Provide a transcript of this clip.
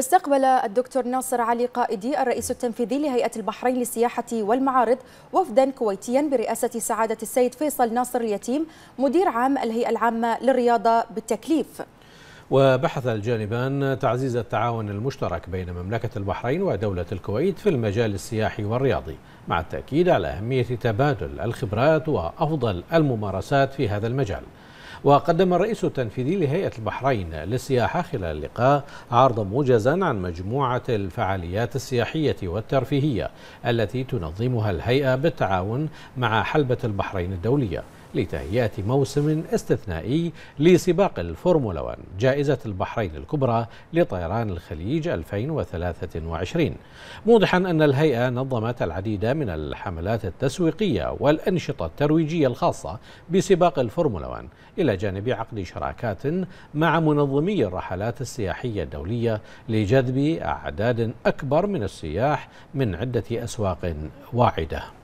استقبل الدكتور ناصر علي قائدي الرئيس التنفيذي لهيئة البحرين للسياحة والمعارض وفدا كويتيا برئاسة سعادة السيد فيصل ناصر اليتيم مدير عام الهيئة العامة للرياضة بالتكليف وبحث الجانبان تعزيز التعاون المشترك بين مملكة البحرين ودولة الكويت في المجال السياحي والرياضي مع التأكيد على أهمية تبادل الخبرات وأفضل الممارسات في هذا المجال وقدم الرئيس التنفيذي لهيئة البحرين للسياحة خلال اللقاء عرض موجزا عن مجموعة الفعاليات السياحية والترفيهية التي تنظمها الهيئة بالتعاون مع حلبة البحرين الدولية لتهيئة موسم استثنائي لسباق الفورمولا 1 جائزة البحرين الكبرى لطيران الخليج 2023 موضحا أن الهيئة نظمت العديد من الحملات التسويقية والأنشطة الترويجية الخاصة بسباق الفورمولا 1 إلى جانب عقد شراكات مع منظمي الرحلات السياحية الدولية لجذب أعداد أكبر من السياح من عدة أسواق واعدة